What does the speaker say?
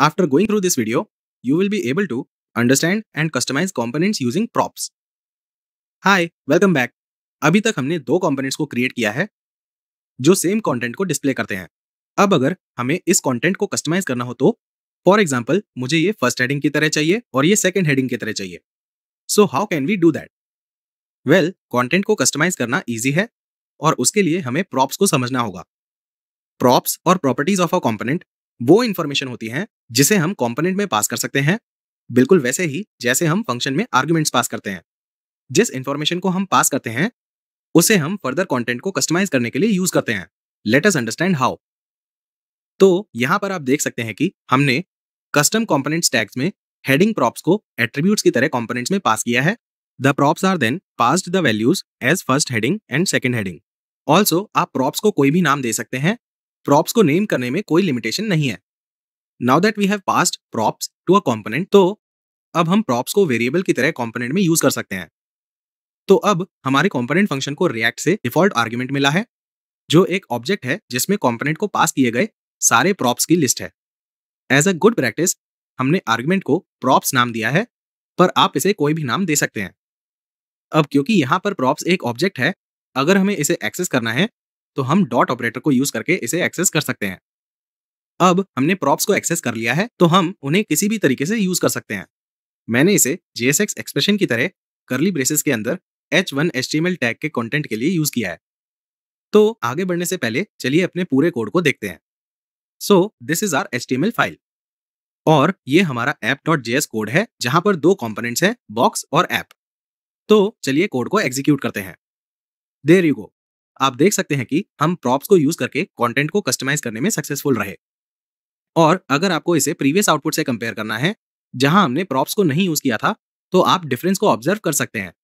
After going through this video, you will be able to understand and customize components using props. Hi, welcome back. अभी तक हमने दो components को create किया है जो same content को display करते हैं अब अगर हमें इस content को customize करना हो तो for example, मुझे ये first heading की तरह चाहिए और ये second heading की तरह चाहिए So how can we do that? Well, content को customize करना easy है और उसके लिए हमें props को समझना होगा Props और properties of a component वो इन्फॉर्मेशन होती है जिसे हम कॉम्पोनेंट में पास कर सकते हैं बिल्कुल वैसे ही जैसे हम फंक्शन में आर्ग्यूमेंट्स पास करते हैं जिस इन्फॉर्मेशन को हम पास करते हैं उसे हम फर्दर कॉन्टेंट को कस्टमाइज करने के लिए यूज करते हैं लेट एस अंडरस्टैंड हाउ तो यहां पर आप देख सकते हैं कि हमने कस्टम कॉम्पोनेंट्स टैग्स में हेडिंग प्रॉप्स को एट्रीब्यूट्स की तरह कॉम्पोनेंट्स में पास किया है the props are then passed the values as first heading and second heading also आप प्रॉप्स को कोई भी नाम दे सकते हैं प्रॉप्स को नेम करने में कोई लिमिटेशन नहीं है now that we have passed props to a component तो अब हम प्रॉप्स को वेरिएबल की तरह कॉम्पोनेंट में यूज कर सकते हैं तो अब हमारे कॉम्पोनेंट फंक्शन को रिएक्ट से डिफॉल्ट आर्ग्यूमेंट मिला है जो एक ऑब्जेक्ट है जिसमें कॉम्पोनेंट को पास किए गए सारे प्रॉप्स की लिस्ट है एज अ गुड प्रैक्टिस हमने आर्ग्यूमेंट को प्रॉप्स नाम दिया है पर आप इसे कोई भी नाम दे सकते हैं अब क्योंकि यहाँ पर प्रॉप्स एक ऑब्जेक्ट है अगर हमें इसे एक्सेस करना है तो हम डॉट ऑपरेटर को यूज करके इसे एक्सेस कर सकते हैं अब हमने प्रॉप्स को एक्सेस कर लिया है तो हम उन्हें किसी भी तरीके से यूज कर सकते हैं मैंने इसे JSX एक्सप्रेशन की तरह करली ब्रेसेस के अंदर H1 HTML टैग के कंटेंट के लिए यूज किया है तो आगे बढ़ने से पहले चलिए अपने पूरे कोड को देखते हैं so this is R H file और ये हमारा app.js कोड है जहां पर दो कॉम्पोनेंट्स हैं बॉक्स और ऐप तो चलिए कोड को एग्जीक्यूट करते हैं देर यू गो आप देख सकते हैं कि हम प्रॉप्स को यूज करके कंटेंट को कस्टमाइज करने में सक्सेसफुल रहे और अगर आपको इसे प्रीवियस आउटपुट से कंपेयर करना है जहां हमने प्रॉप्स को नहीं यूज किया था तो आप डिफरेंस को ऑब्जर्व कर सकते हैं